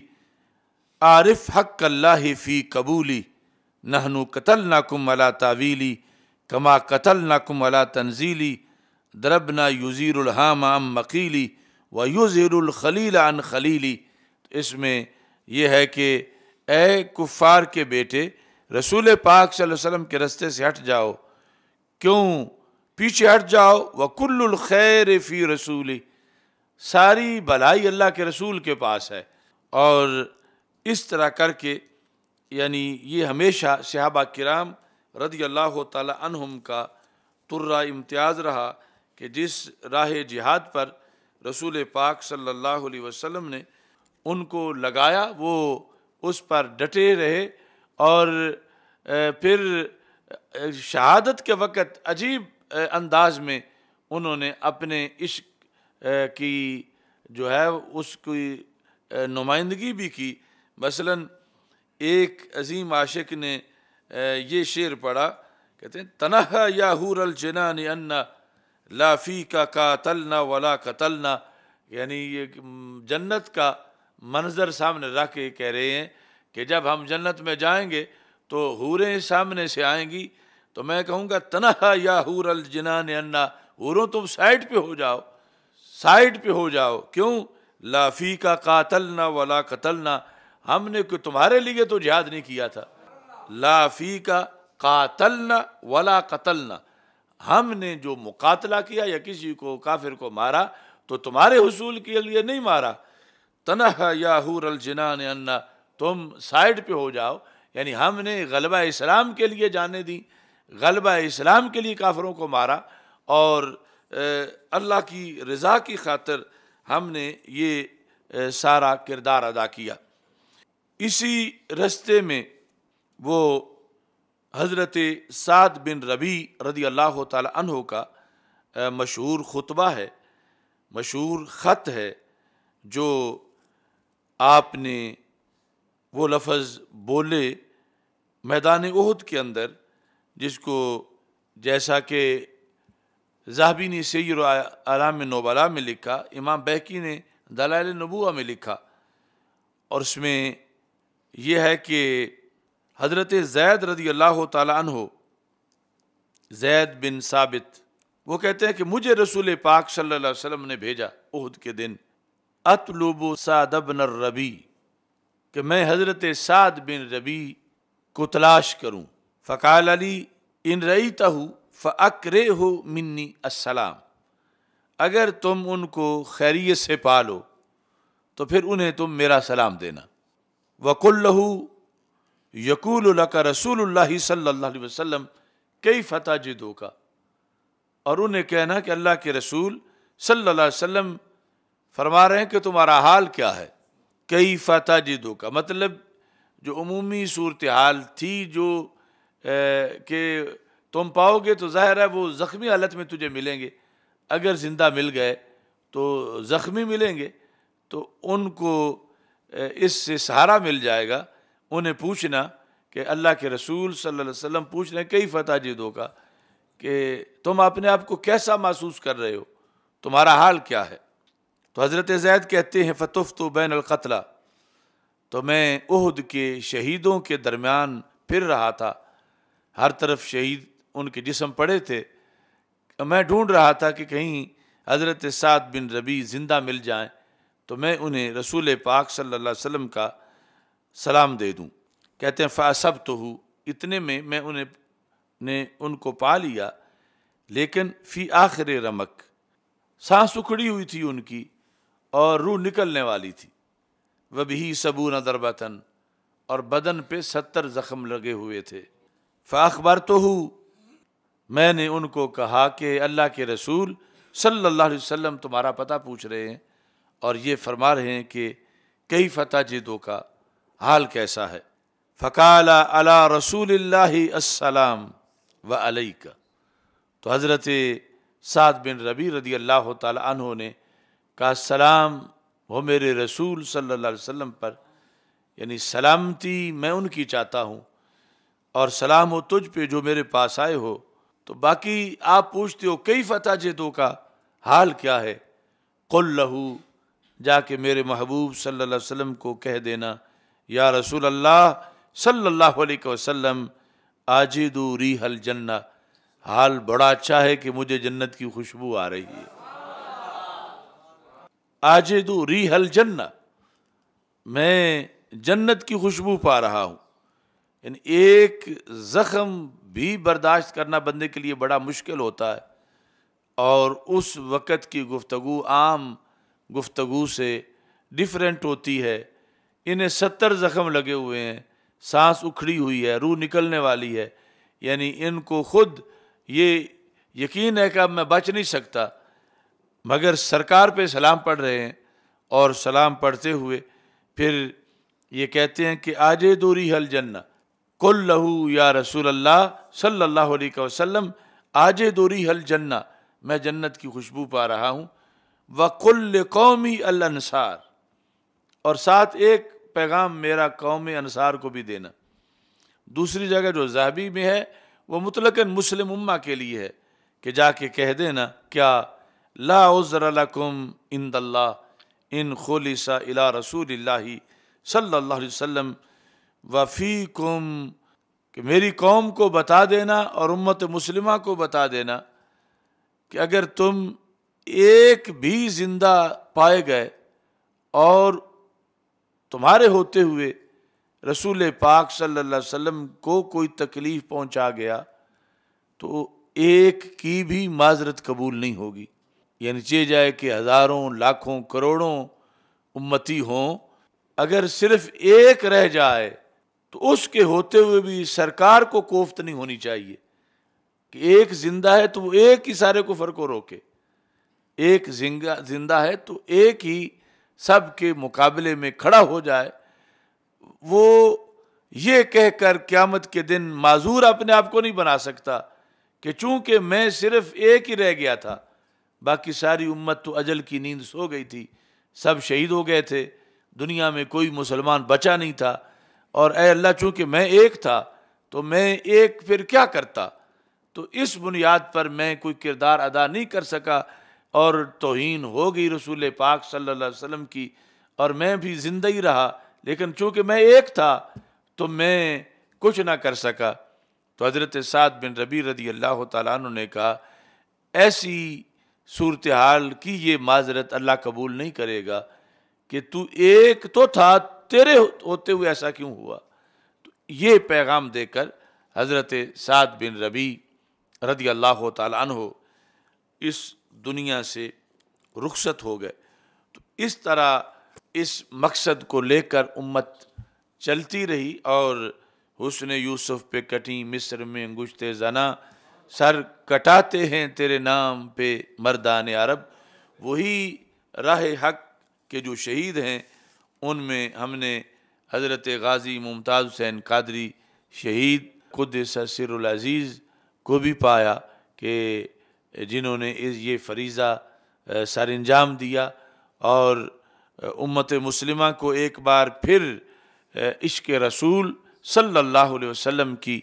عارف حق اللہ فی قبولی نہنو قتل ناکم علا تعویلی کما قتل ناکم علا تنزیلی درب نہ یوزیر الحام ام مکیلی و یوزیر الخلیل ان خلیلی اس میں یہ ہے کہ اے کفار کے بیٹے رسول پاک صلی اللہ علیہ وسلم کے رستے سے ہٹ جاؤ کیوں پیچھے ہٹ جاؤ وکل الخیر فی رسولی ساری بھلائی اللہ کے رسول کے پاس ہے اور اس طرح کر کے یعنی یہ ہمیشہ صحابہ کرام رضی اللہ تعالی عنہم کا ترہ امتیاز رہا کہ جس راہ جہاد پر رسول پاک صلی اللہ علیہ وسلم نے ان کو لگایا وہ اس پر ڈٹے رہے اور پھر شہادت کے وقت عجیب انداز میں انہوں نے اپنے عشق کی جو ہے اس کی نمائندگی بھی کی مثلا ایک عظیم عاشق نے یہ شعر پڑھا کہتے ہیں تنہا یا حور الجنان الجنانا لافی کا قاتلنا ولا قتلنا یعنی یہ جنت کا منظر سامنے رکھ کے کہہ رہے ہیں کہ جب ہم جنت میں جائیں گے تو حوریں سامنے سے آئیں گی تو میں کہوں گا تنہا یا حور الجنا انا حوروں تم سائڈ پہ ہو جاؤ سائڈ پہ ہو جاؤ کیوں لافی کا قاتلنا ولا قتلنا ہم نے کہ تمہارے لیے تو جہاد نہیں کیا تھا لافی کا قاتلنا ولا قتلنا ہم نے جو مقاتلہ کیا یا کسی کو کافر کو مارا تو تمہارے حصول کے لیے نہیں مارا تنہا یا حور الجنا انا تم سائڈ پہ ہو جاؤ یعنی ہم نے غلبہ اسلام کے لیے جانے دی غلبہ اسلام کے لیے کافروں کو مارا اور اللہ کی رضا کی خاطر ہم نے یہ سارا کردار ادا کیا اسی رستے میں وہ حضرت سعد بن ربی رضی اللہ تعالیٰ عنہ کا مشہور خطبہ ہے مشہور خط ہے جو آپ نے وہ لفظ بولے میدان عہد کے اندر جس کو جیسا کہ نے سیر علام نوبلا میں لکھا امام نے دلائل نبوہ میں لکھا اور اس میں یہ ہے کہ حضرت زید رضی اللہ تعالیٰ عنہ زید بن ثابت وہ کہتے ہیں کہ مجھے رسول پاک صلی اللہ علیہ وسلم نے بھیجا عہد کے دن اطلوب و سعد بن ربی کہ میں حضرت سعد بن ربی کو تلاش کروں فقال علی ان رئی تہو فکرے ہو منی السلام اگر تم ان کو خیریت سے پالو تو پھر انہیں تم میرا سلام دینا وکل یقول اللہ کا رسول اللہ صلی اللہ علیہ وسلم کئی فتح جدو کا اور انہیں کہنا کہ اللہ کے رسول صلی اللہ علیہ وسلم فرما رہے ہیں کہ تمہارا حال کیا ہے کئی فتح جدو کا مطلب جو عمومی صورتحال تھی جو کہ تم پاؤ گے تو ظاہر ہے وہ زخمی حالت میں تجھے ملیں گے اگر زندہ مل گئے تو زخمی ملیں گے تو ان کو اس سے سہارا مل جائے گا انہیں پوچھنا کہ اللہ کے رسول صلی اللہ علیہ وسلم پوچھنا کئی فتح جدوں کا کہ تم اپنے آپ کو کیسا محسوس کر رہے ہو تمہارا حال کیا ہے تو حضرت زید کہتے ہیں فتف تو بین القتلا تو میں عہد کے شہیدوں کے درمیان پھر رہا تھا ہر طرف شہید ان کے جسم پڑے تھے میں ڈھونڈ رہا تھا کہ کہیں حضرت سعد بن ربی زندہ مل جائیں تو میں انہیں رسول پاک صلی اللہ علیہ وسلم کا سلام دے دوں کہتے ہیں فاصب تو ہو اتنے میں میں انہیں نے ان کو پا لیا لیکن فی آخر رمک سانس اکھڑی ہوئی تھی ان کی اور روح نکلنے والی تھی وہ بھی صبون دربتن اور بدن پہ ستر زخم لگے ہوئے تھے فاخبر تو ہو میں نے ان کو کہا کہ اللہ کے رسول صلی اللہ علیہ وسلم تمہارا پتہ پوچھ رہے ہیں اور یہ فرما رہے ہیں کہ کئی فتح جدوں کا حال کیسا ہے فقال علی رسول اللہ السلام و علیہ کا تو حضرت سعد بن ربی رضی اللہ تعالی عنہ نے کہا سلام ہو میرے رسول صلی اللہ علیہ وسلم پر یعنی سلامتی میں ان کی چاہتا ہوں اور سلام ہو تجھ پہ جو میرے پاس آئے ہو تو باقی آپ پوچھتے ہو کئی فتح جیتوں کا حال کیا ہے قل لہو جا کے میرے محبوب صلی اللہ علیہ وسلم کو کہہ دینا یا رسول اللہ صلی اللہ علیہ وسلم آج ریح الجنہ حال بڑا اچھا ہے کہ مجھے جنت کی خوشبو آ رہی ہے آج ریح الجنہ میں جنت کی خوشبو پا رہا ہوں یعنی ایک زخم بھی برداشت کرنا بندے کے لیے بڑا مشکل ہوتا ہے اور اس وقت کی گفتگو عام گفتگو سے ڈیفرنٹ ہوتی ہے انہیں ستر زخم لگے ہوئے ہیں سانس اکھڑی ہوئی ہے روح نکلنے والی ہے یعنی ان کو خود یہ یقین ہے کہ اب میں بچ نہیں سکتا مگر سرکار پہ سلام پڑھ رہے ہیں اور سلام پڑھتے ہوئے پھر یہ کہتے ہیں کہ آج دوری حل جنا کل لہو یا رسول اللہ صلی اللہ علیہ وسلم آج دوری حل جنّّا میں جنت کی خوشبو پا رہا ہوں و کل قومی النصار اور ساتھ ایک پیغام میرا قوم انصار کو بھی دینا دوسری جگہ جو زہبی میں ہے وہ مطلق مسلم امہ کے لیے ہے کہ جا کے کہہ دینا کیا لا عذر لکم اند اللہ ان رسول اللہ صلی اللہ علیہ وسلم وفیکم کہ میری قوم کو بتا دینا اور امت مسلمہ کو بتا دینا کہ اگر تم ایک بھی زندہ پائے گئے اور تمہارے ہوتے ہوئے رسول پاک صلی اللہ علیہ وسلم کو کوئی تکلیف پہنچا گیا تو ایک کی بھی معذرت قبول نہیں ہوگی یعنی چاہے جائے کہ ہزاروں لاکھوں کروڑوں امتی ہوں اگر صرف ایک رہ جائے تو اس کے ہوتے ہوئے بھی سرکار کو کوفت نہیں ہونی چاہیے کہ ایک زندہ ہے تو وہ ایک ہی کو فرق کو روکے ایک زندہ ہے تو ایک ہی سب کے مقابلے میں کھڑا ہو جائے وہ یہ کہہ کر قیامت کے دن معذور اپنے آپ کو نہیں بنا سکتا کہ چونکہ میں صرف ایک ہی رہ گیا تھا باقی ساری امت تو اجل کی نیند سو گئی تھی سب شہید ہو گئے تھے دنیا میں کوئی مسلمان بچا نہیں تھا اور اے اللہ چونکہ میں ایک تھا تو میں ایک پھر کیا کرتا تو اس بنیاد پر میں کوئی کردار ادا نہیں کر سکا اور توہین ہو گئی رسول پاک صلی اللہ علیہ وسلم کی اور میں بھی زندہ ہی رہا لیکن چونکہ میں ایک تھا تو میں کچھ نہ کر سکا تو حضرت سعد بن ربی رضی اللہ تعالیٰ عنہ نے کہا ایسی صورتحال کی یہ معذرت اللہ قبول نہیں کرے گا کہ تو ایک تو تھا تیرے ہوتے ہوئے ایسا کیوں ہوا تو یہ پیغام دے کر حضرت سعد بن ربی رضی اللہ تعالیٰ عنہ اس دنیا سے رخصت ہو گئے تو اس طرح اس مقصد کو لے کر امت چلتی رہی اور حسن یوسف پہ کٹیں مصر میں گشتے زنا سر کٹاتے ہیں تیرے نام پہ مردان عرب وہی راہ حق کے جو شہید ہیں ان میں ہم نے حضرت غازی ممتاز حسین قادری شہید قدس سر العزیز کو بھی پایا کہ جنہوں نے یہ فریضہ سر انجام دیا اور امت مسلمہ کو ایک بار پھر عشق رسول صلی اللہ علیہ وسلم کی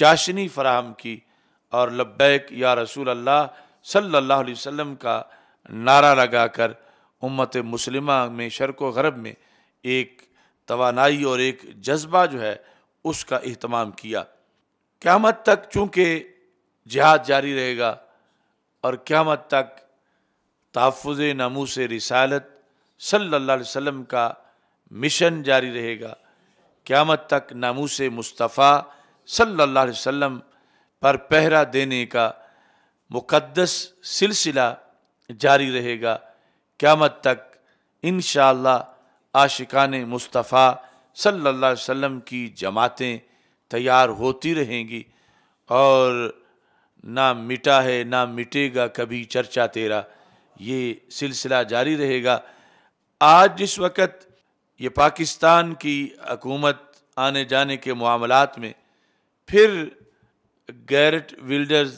چاشنی فراہم کی اور لبیک یا رسول اللہ صلی اللہ علیہ وسلم کا نعرہ لگا کر امت مسلمہ میں شرک و غرب میں ایک توانائی اور ایک جذبہ جو ہے اس کا اہتمام کیا قیامت تک چونکہ جہاد جاری رہے گا اور قیامت تک تحفظ نمو سے رسالت صلی اللہ علیہ وسلم کا مشن جاری رہے گا قیامت تک نمو سے مصطفیٰ صلی اللہ علیہ وسلم پر پہرا دینے کا مقدس سلسلہ جاری رہے گا قیامت تک انشاءاللہ اللہ مصطفیٰ صلی اللہ علیہ وسلم کی جماعتیں تیار ہوتی رہیں گی اور نہ مٹا ہے نہ مٹے گا کبھی چرچہ تیرا یہ سلسلہ جاری رہے گا آج جس وقت یہ پاکستان کی حکومت آنے جانے کے معاملات میں پھر گیرٹ ولڈرز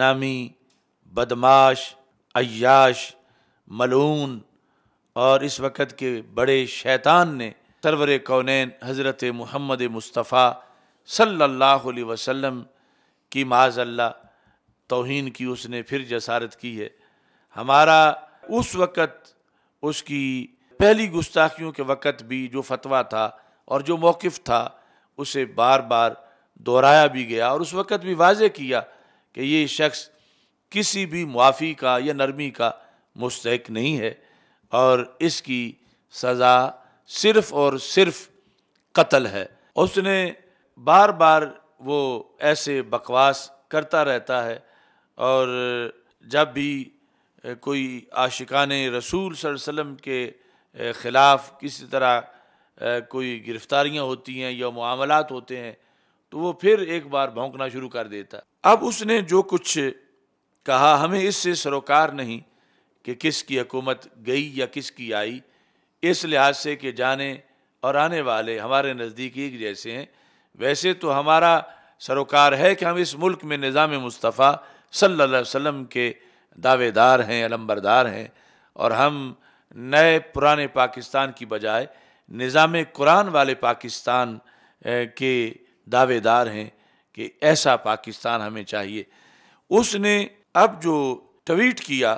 نامی بدماش عیاش ملون اور اس وقت کے بڑے شیطان نے سرور کونین حضرت محمد مصطفیٰ صلی اللہ علیہ وسلم کی معاذ اللہ توہین کی اس نے پھر جسارت کی ہے ہمارا اس وقت اس کی پہلی گستاخیوں کے وقت بھی جو فتویٰ تھا اور جو موقف تھا اسے بار بار دہرایا بھی گیا اور اس وقت بھی واضح کیا کہ یہ شخص کسی بھی معافی کا یا نرمی کا مستحق نہیں ہے اور اس کی سزا صرف اور صرف قتل ہے اس نے بار بار وہ ایسے بکواس کرتا رہتا ہے اور جب بھی کوئی عاشقان رسول صلی اللہ علیہ وسلم کے خلاف کسی طرح کوئی گرفتاریاں ہوتی ہیں یا معاملات ہوتے ہیں تو وہ پھر ایک بار بھونکنا شروع کر دیتا اب اس نے جو کچھ کہا ہمیں اس سے سروکار نہیں کہ کس کی حکومت گئی یا کس کی آئی اس لحاظ سے کہ جانے اور آنے والے ہمارے نزدیک ایک جیسے ہیں ویسے تو ہمارا سروکار ہے کہ ہم اس ملک میں نظام مصطفیٰ صلی اللہ علیہ وسلم کے دعوے دار ہیں علمبردار ہیں اور ہم نئے پرانے پاکستان کی بجائے نظام قرآن والے پاکستان کے دعوے دار ہیں کہ ایسا پاکستان ہمیں چاہیے اس نے اب جو ٹویٹ کیا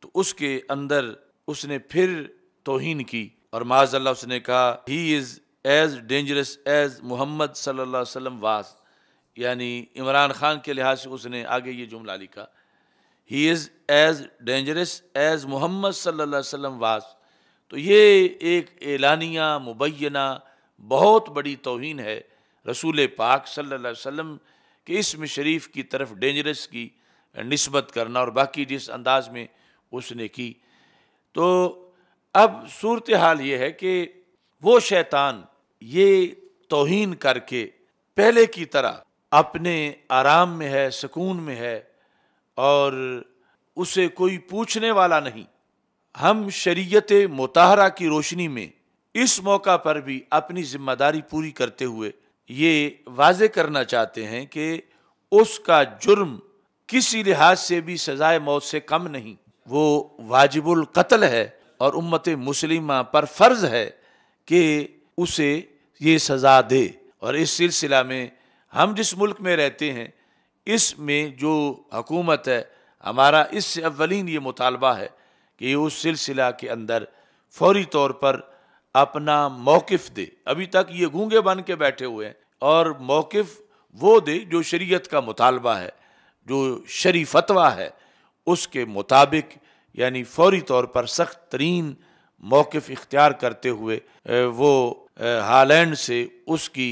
تو اس کے اندر اس نے پھر توہین کی اور معاذ اللہ اس نے کہا he is as dangerous as Muhammad صلی اللہ علیہ وسلم واز یعنی عمران خان کے لحاظ سے اس نے آگے یہ جملہ لکھا he is as dangerous as Muhammad صلی اللہ علیہ وسلم واس تو یہ ایک اعلانیہ مبینہ بہت بڑی توہین ہے رسول پاک صلی علیہ وسلم کہ کے اسم شریف کی طرف ڈینجرس کی نسبت کرنا اور باقی جس انداز میں اس نے کی تو اب صورت حال یہ ہے کہ وہ شیطان یہ توہین کر کے پہلے کی طرح اپنے آرام میں ہے سکون میں ہے اور اسے کوئی پوچھنے والا نہیں ہم شریعت متحرہ کی روشنی میں اس موقع پر بھی اپنی ذمہ داری پوری کرتے ہوئے یہ واضح کرنا چاہتے ہیں کہ اس کا جرم کسی لحاظ سے بھی سزائے موت سے کم نہیں وہ واجب القتل ہے اور امت مسلمہ پر فرض ہے کہ اسے یہ سزا دے اور اس سلسلہ میں ہم جس ملک میں رہتے ہیں اس میں جو حکومت ہے ہمارا اس سے اولین یہ مطالبہ ہے کہ یہ اس سلسلہ کے اندر فوری طور پر اپنا موقف دے ابھی تک یہ گونگے بن کے بیٹھے ہوئے ہیں اور موقف وہ دے جو شریعت کا مطالبہ ہے جو فتویٰ ہے اس کے مطابق یعنی فوری طور پر سخت ترین موقف اختیار کرتے ہوئے وہ ہالینڈ سے اس کی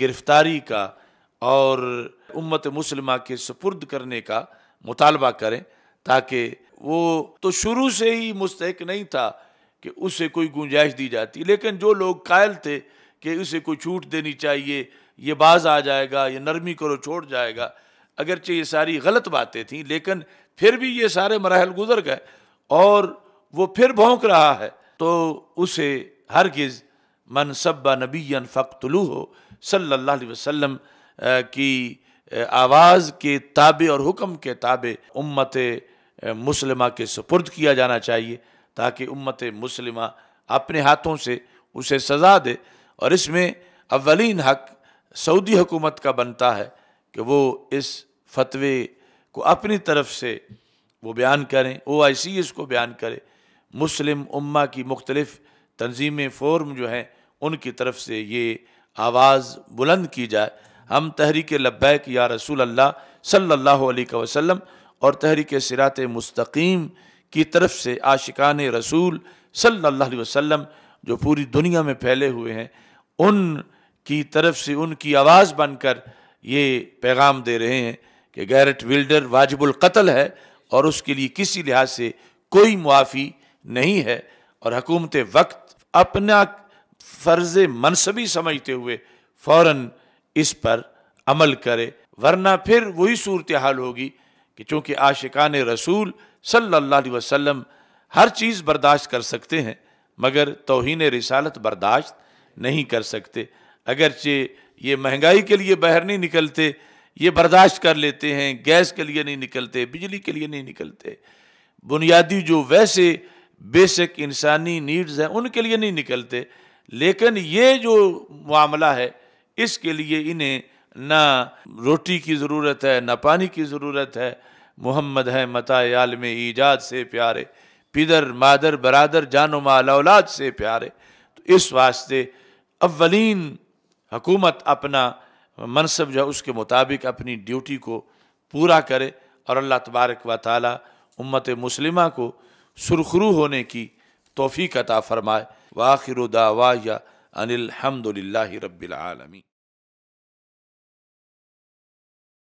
گرفتاری کا اور امت مسلمہ کے سپرد کرنے کا مطالبہ کریں تاکہ وہ تو شروع سے ہی مستحق نہیں تھا کہ اسے کوئی گنجائش دی جاتی لیکن جو لوگ قائل تھے کہ اسے کوئی چھوٹ دینی چاہیے یہ باز آ جائے گا یہ نرمی کرو چھوڑ جائے گا اگرچہ یہ ساری غلط باتیں تھیں لیکن پھر بھی یہ سارے مراحل گزر گئے اور وہ پھر بھونک رہا ہے تو اسے ہرگز منصبہ نبی فقتلو ہو صلی اللہ علیہ وسلم کی آواز کے تابع اور حکم کے تابع امت مسلمہ کے سپرد کیا جانا چاہیے تاکہ امت مسلمہ اپنے ہاتھوں سے اسے سزا دے اور اس میں اولین حق سعودی حکومت کا بنتا ہے کہ وہ اس فتوے کو اپنی طرف سے وہ بیان کریں او آئی سی اس کو بیان کرے مسلم امہ کی مختلف تنظیم فورم جو ہیں ان کی طرف سے یہ آواز بلند کی جائے ہم تحریک لبیک یا رسول اللہ صلی اللہ علیہ وسلم اور تحریک سرات مستقیم کی طرف سے عاشقان رسول صلی اللہ علیہ وسلم جو پوری دنیا میں پھیلے ہوئے ہیں ان کی طرف سے ان کی آواز بن کر یہ پیغام دے رہے ہیں کہ گیرٹ ویلڈر واجب القتل ہے اور اس کے لیے کسی لحاظ سے کوئی معافی نہیں ہے اور حکومت وقت اپنا فرض منصبی سمجھتے ہوئے فوراً اس پر عمل کرے ورنہ پھر وہی صورتحال ہوگی کہ چونکہ عاشقان رسول صلی اللہ علیہ وسلم ہر چیز برداشت کر سکتے ہیں مگر توہین رسالت برداشت نہیں کر سکتے اگرچہ یہ مہنگائی کے لیے باہر نہیں نکلتے یہ برداشت کر لیتے ہیں گیس کے لیے نہیں نکلتے بجلی کے لیے نہیں نکلتے بنیادی جو ویسے بیسک انسانی نیڈز ہیں ان کے لیے نہیں نکلتے لیکن یہ جو معاملہ ہے اس کے لیے انہیں نہ روٹی کی ضرورت ہے نہ پانی کی ضرورت ہے محمد ہے متا عالم ایجاد سے پیارے پدر مادر برادر جان و مال اولاد سے پیارے تو اس واسطے اولین حکومت اپنا منصب جو ہے اس کے مطابق اپنی ڈیوٹی کو پورا کرے اور اللہ تبارک و تعالی امت مسلمہ کو سرخرو ہونے کی توفیق عطا فرمائے واخر دعوايا ان الحمد لله رب العالمين